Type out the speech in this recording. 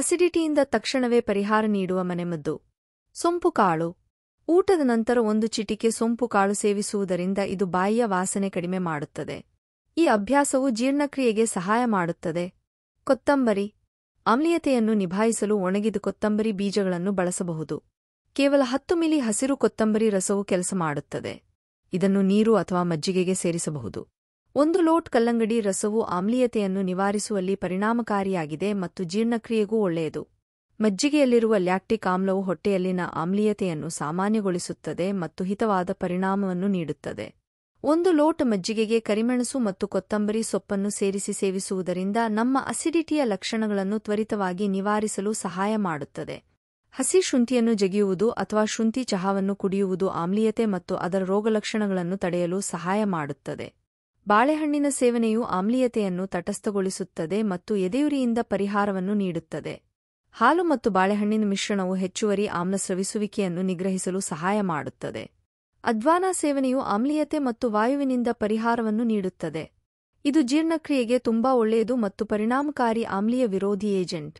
ಅಸಿಡಿಟಿಯಿಂದ ತಕ್ಷಣವೇ ಪರಿಹಾರ ನೀಡುವ ಮನೆಮದ್ದು ಸೊಂಪು ಕಾಳು ಊಟದ ನಂತರ ಒಂದು ಚಿಟಿಕೆ ಸೊಂಪು ಕಾಳು ಸೇವಿಸುವುದರಿಂದ ಇದು ಬಾಯಿಯ ವಾಸನೆ ಕಡಿಮೆ ಮಾಡುತ್ತದೆ ಈ ಅಭ್ಯಾಸವು ಜೀರ್ಣಕ್ರಿಯೆಗೆ ಸಹಾಯ ಮಾಡುತ್ತದೆ ಕೊತ್ತಂಬರಿ ಅಮ್ಲೀಯತೆಯನ್ನು ನಿಭಾಯಿಸಲು ಒಣಗಿದ ಕೊತ್ತಂಬರಿ ಬೀಜಗಳನ್ನು ಬಳಸಬಹುದು ಕೇವಲ ಹತ್ತು ಮಿಲಿ ಹಸಿರು ಕೊತ್ತಂಬರಿ ರಸವು ಕೆಲಸ ಮಾಡುತ್ತದೆ ಇದನ್ನು ನೀರು ಅಥವಾ ಮಜ್ಜಿಗೆಗೆ ಸೇರಿಸಬಹುದು ಒಂದು ಲೋಟ್ ಕಲ್ಲಂಗಡಿ ರಸವು ಆಮ್ಲೀಯತೆಯನ್ನು ನಿವಾರಿಸುವಲ್ಲಿ ಪರಿಣಾಮಕಾರಿಯಾಗಿದೆ ಮತ್ತು ಜೀರ್ಣಕ್ರಿಯೆಗೂ ಒಳ್ಳೆಯದು ಮಜ್ಜಿಗೆಯಲ್ಲಿರುವ ಲ್ಯಾಕ್ಟಿಕ್ ಆಮ್ಲವು ಹೊಟ್ಟೆಯಲ್ಲಿನ ಆಮ್ಲೀಯತೆಯನ್ನು ಸಾಮಾನ್ಯಗೊಳಿಸುತ್ತದೆ ಮತ್ತು ಹಿತವಾದ ಪರಿಣಾಮವನ್ನು ನೀಡುತ್ತದೆ ಒಂದು ಲೋಟ ಮಜ್ಜಿಗೆಗೆ ಕರಿಮೆಣಸು ಮತ್ತು ಕೊತ್ತಂಬರಿ ಸೊಪ್ಪನ್ನು ಸೇರಿಸಿ ಸೇವಿಸುವುದರಿಂದ ನಮ್ಮ ಅಸಿಡಿಟಿಯ ಲಕ್ಷಣಗಳನ್ನು ತ್ವರಿತವಾಗಿ ನಿವಾರಿಸಲು ಸಹಾಯ ಮಾಡುತ್ತದೆ ಹಸಿ ಶುಂಠಿಯನ್ನು ಜಗಿಯುವುದು ಅಥವಾ ಶುಂಠಿ ಚಹಾವನ್ನು ಕುಡಿಯುವುದು ಆಮ್ಲೀಯತೆ ಮತ್ತು ಅದರ ರೋಗಲಕ್ಷಣಗಳನ್ನು ತಡೆಯಲು ಸಹಾಯ ಮಾಡುತ್ತದೆ ಬಾಳೆಹಣ್ಣಿನ ಸೇವನೆಯು ಆಮ್ಲೀಯತೆಯನ್ನು ತಟಸ್ಥಗೊಳಿಸುತ್ತದೆ ಮತ್ತು ಎದೆಯುರಿಯಿಂದ ಪರಿಹಾರವನ್ನು ನೀಡುತ್ತದೆ ಹಾಲು ಮತ್ತು ಬಾಳೆಹಣ್ಣಿನ ಮಿಶ್ರಣವು ಹೆಚ್ಚುವರಿ ಆಮ್ಲ ಸ್ರವಿಸುವಿಕೆಯನ್ನು ನಿಗ್ರಹಿಸಲು ಸಹಾಯ ಮಾಡುತ್ತದೆ ಅದ್ವಾನ ಸೇವನೆಯು ಆಮ್ಲೀಯತೆ ಮತ್ತು ವಾಯುವಿನಿಂದ ಪರಿಹಾರವನ್ನು ನೀಡುತ್ತದೆ ಇದು ಜೀರ್ಣಕ್ರಿಯೆಗೆ ತುಂಬಾ ಒಳ್ಳೆಯದು ಮತ್ತು ಪರಿಣಾಮಕಾರಿ ಆಮ್ಲೀಯ ವಿರೋಧಿ ಏಜೆಂಟ್